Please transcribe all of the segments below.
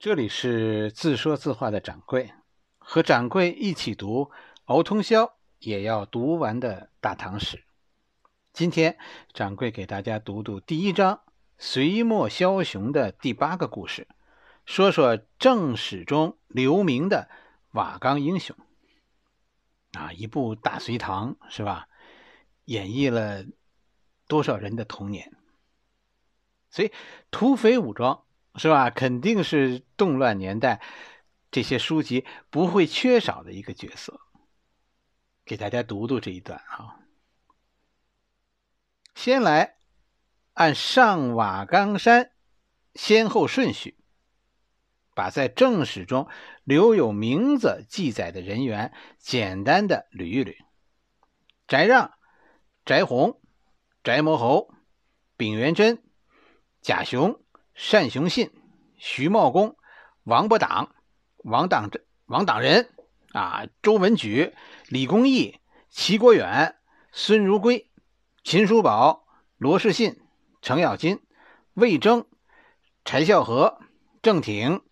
这里是自说自话的掌柜，和掌柜一起读，熬通宵也要读完的大唐史。今天掌柜给大家读读第一章《隋末枭雄》的第八个故事，说说正史中留名的瓦岗英雄。啊，一部大隋唐是吧？演绎了多少人的童年？所以土匪武装。是吧？肯定是动乱年代这些书籍不会缺少的一个角色。给大家读读这一段哈。先来按上瓦岗山先后顺序，把在正史中留有名字记载的人员简单的捋一捋：翟让、翟弘、翟魔侯、丙元贞、贾雄。单雄信、徐茂公、王伯党、王党、王党人啊，周文举、李公义、齐国远、孙如圭、秦叔宝、罗士信、程咬金、魏征、柴孝和、郑挺、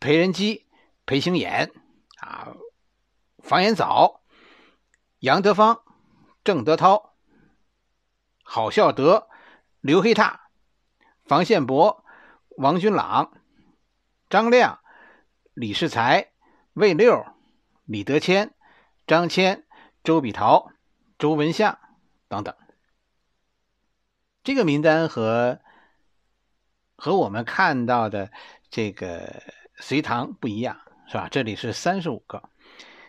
裴仁基、裴行俨啊，房延藻、杨德芳、郑德涛、郝孝德、刘黑闼、房宪伯。王君朗、张亮、李世才、魏六、李德谦、张谦、周笔陶、周文相等等。这个名单和和我们看到的这个隋唐不一样，是吧？这里是三十五个，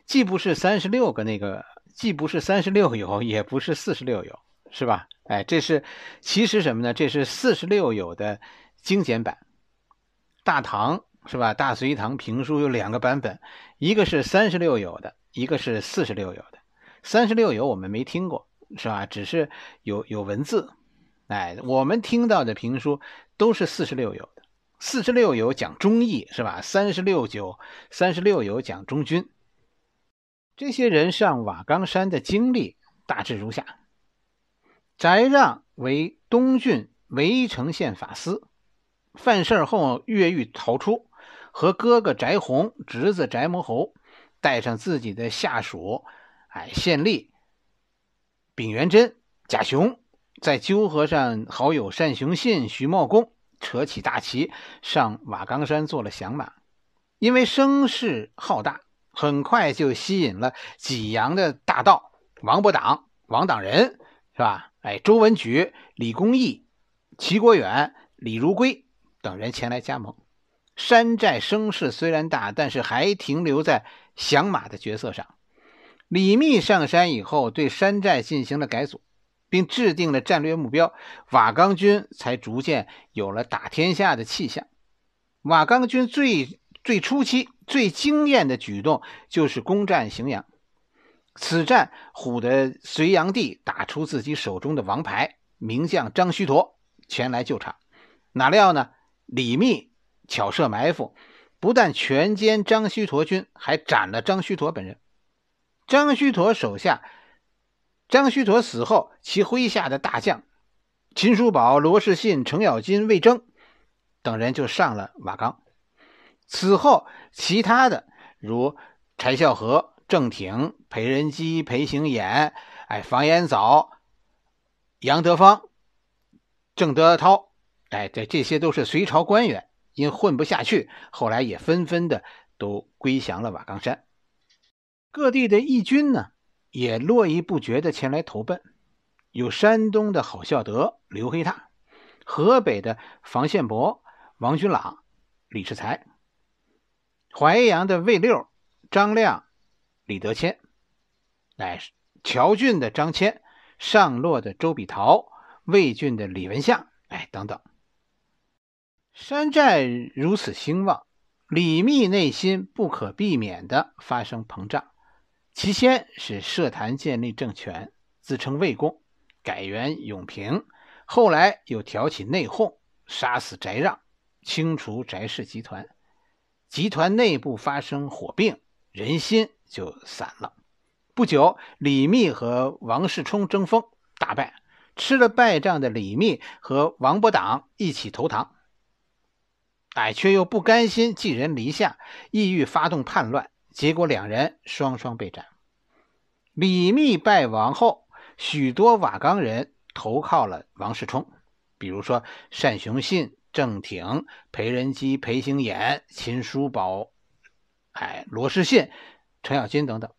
既不是三十六个，那个既不是三十六有，也不是四十六有，是吧？哎，这是其实什么呢？这是四十六有的。精简版，《大唐》是吧？《大隋唐》评书有两个版本，一个是三十六有的，一个是四十六有的。三十六有我们没听过，是吧？只是有有文字。哎，我们听到的评书都是四十六有的。四十六有讲忠义，是吧？三十六九，三十六有讲忠君。这些人上瓦岗山的经历大致如下：翟让为东郡成城县法司。犯事后越狱逃出，和哥哥翟洪、侄子翟魔侯，带上自己的下属，哎，县吏丙元贞、贾雄，在鸠河上好友单雄信、徐茂公扯起大旗，上瓦岗山做了响马。因为声势浩大，很快就吸引了济阳的大盗王伯党、王党人，是吧？哎，周文举、李公义、齐国远、李如圭。等人前来加盟，山寨声势虽然大，但是还停留在降马的角色上。李密上山以后，对山寨进行了改组，并制定了战略目标，瓦岗军才逐渐有了打天下的气象。瓦岗军最最初期最惊艳的举动，就是攻占荥阳。此战，唬得隋炀帝打出自己手中的王牌名将张须陀前来救场，哪料呢？李密巧设埋伏，不但全歼张须陀军，还斩了张须陀本人。张须陀手下，张须陀死后，其麾下的大将秦叔宝、罗士信、程咬金、魏征等人就上了瓦岗。此后，其他的如柴孝和、郑挺、裴仁基、裴行俨，哎，房延藻、杨德芳、郑德涛。哎，这这些都是隋朝官员，因混不下去，后来也纷纷的都归降了瓦岗山。各地的义军呢，也络绎不绝的前来投奔，有山东的郝孝德、刘黑闼，河北的房宪伯、王君朗、李世才，淮阳的魏六、张亮、李德谦，乃乔郡的张谦、上洛的周笔陶、魏郡的李文相，哎，等等。山寨如此兴旺，李密内心不可避免的发生膨胀。其先是设坛建立政权，自称魏公，改元永平。后来又挑起内讧，杀死翟让，清除翟氏集团。集团内部发生火并，人心就散了。不久，李密和王世充争锋，大败。吃了败仗的李密和王伯党一起投唐。哎，却又不甘心寄人篱下，意欲发动叛乱，结果两人双双被斩。李密败亡后，许多瓦岗人投靠了王世充，比如说单雄信、郑挺、裴仁基、裴行俨、秦叔宝，哎，罗士信、程咬金等等。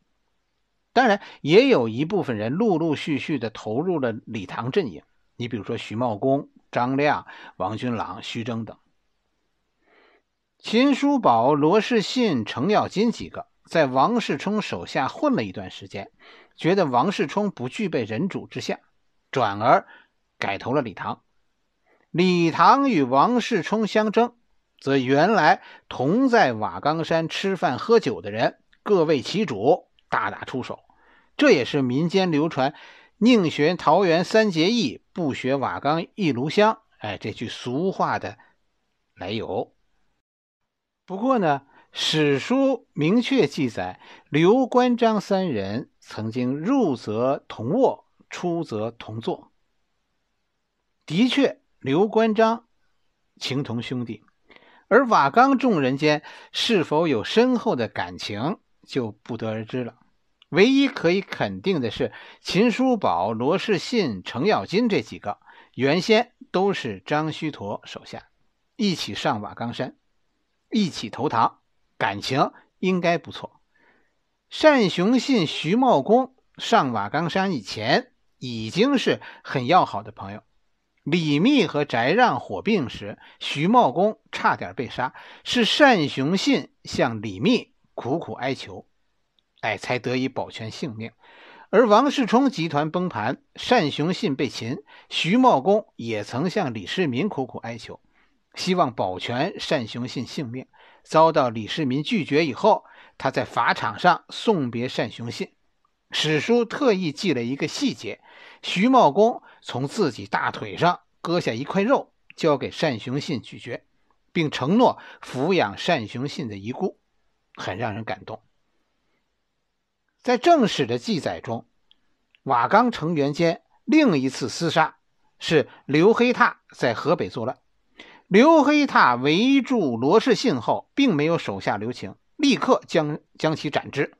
当然，也有一部分人陆陆续续的投入了李唐阵营，你比如说徐茂公、张亮、王君朗、徐峥等。秦叔宝、罗士信、程咬金几个在王世充手下混了一段时间，觉得王世充不具备人主之相，转而改投了李唐。李唐与王世充相争，则原来同在瓦岗山吃饭喝酒的人各为其主，大打出手。这也是民间流传“宁学桃园三结义，不学瓦岗一炉香”哎这句俗话的来由。不过呢，史书明确记载，刘关张三人曾经入则同卧，出则同坐。的确，刘关张情同兄弟，而瓦岗众人间是否有深厚的感情，就不得而知了。唯一可以肯定的是，秦叔宝、罗士信、程咬金这几个原先都是张须陀手下，一起上瓦岗山。一起投唐，感情应该不错。单雄信、徐茂公上瓦岗山以前，已经是很要好的朋友。李密和翟让火并时，徐茂公差点被杀，是单雄信向李密苦苦哀求，哎，才得以保全性命。而王世充集团崩盘，单雄信被擒，徐茂公也曾向李世民苦苦哀求。希望保全单雄信性命，遭到李世民拒绝以后，他在法场上送别单雄信。史书特意记了一个细节：徐茂公从自己大腿上割下一块肉，交给单雄信咀嚼，并承诺抚养单雄信的遗孤，很让人感动。在正史的记载中，瓦岗成员间另一次厮杀是刘黑闼在河北作乱。刘黑闼围住罗士信后，并没有手下留情，立刻将将其斩之。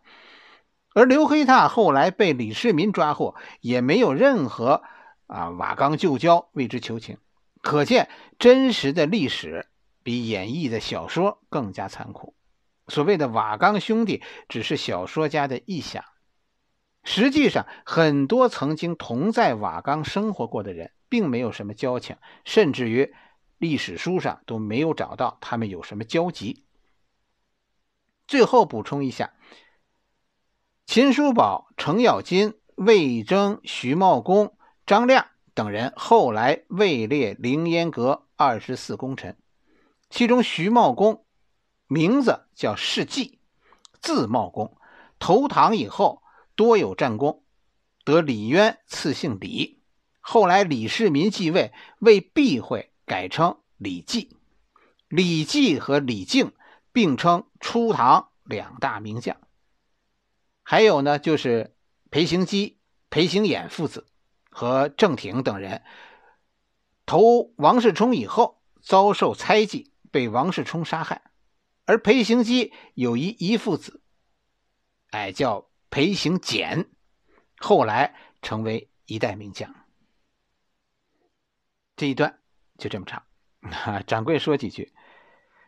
而刘黑闼后来被李世民抓获，也没有任何啊瓦岗旧交为之求情，可见真实的历史比演绎的小说更加残酷。所谓的瓦岗兄弟，只是小说家的臆想。实际上，很多曾经同在瓦岗生活过的人，并没有什么交情，甚至于。历史书上都没有找到他们有什么交集。最后补充一下，秦叔宝、程咬金、魏征、徐茂公、张亮等人后来位列凌烟阁二十四功臣。其中徐茂公名字叫世纪，字茂公，投唐以后多有战功，得李渊赐姓李。后来李世民继位，为避讳。改称李绩，李绩和李靖并称初唐两大名将。还有呢，就是裴行基、裴行俨父子和郑挺等人投王世充以后，遭受猜忌，被王世充杀害。而裴行基有一一父子，哎，叫裴行俭，后来成为一代名将。这一段。就这么唱，掌柜说几句。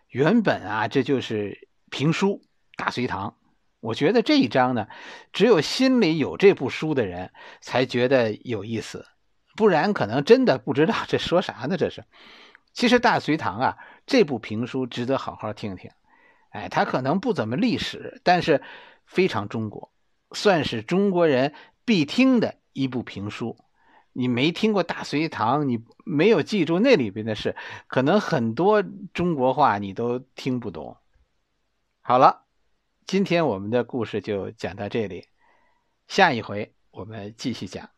原本啊，这就是评书《大隋唐》。我觉得这一章呢，只有心里有这部书的人才觉得有意思，不然可能真的不知道这说啥呢。这是，其实《大隋唐》啊这部评书值得好好听听。哎，它可能不怎么历史，但是非常中国，算是中国人必听的一部评书。你没听过大隋唐，你没有记住那里边的事，可能很多中国话你都听不懂。好了，今天我们的故事就讲到这里，下一回我们继续讲。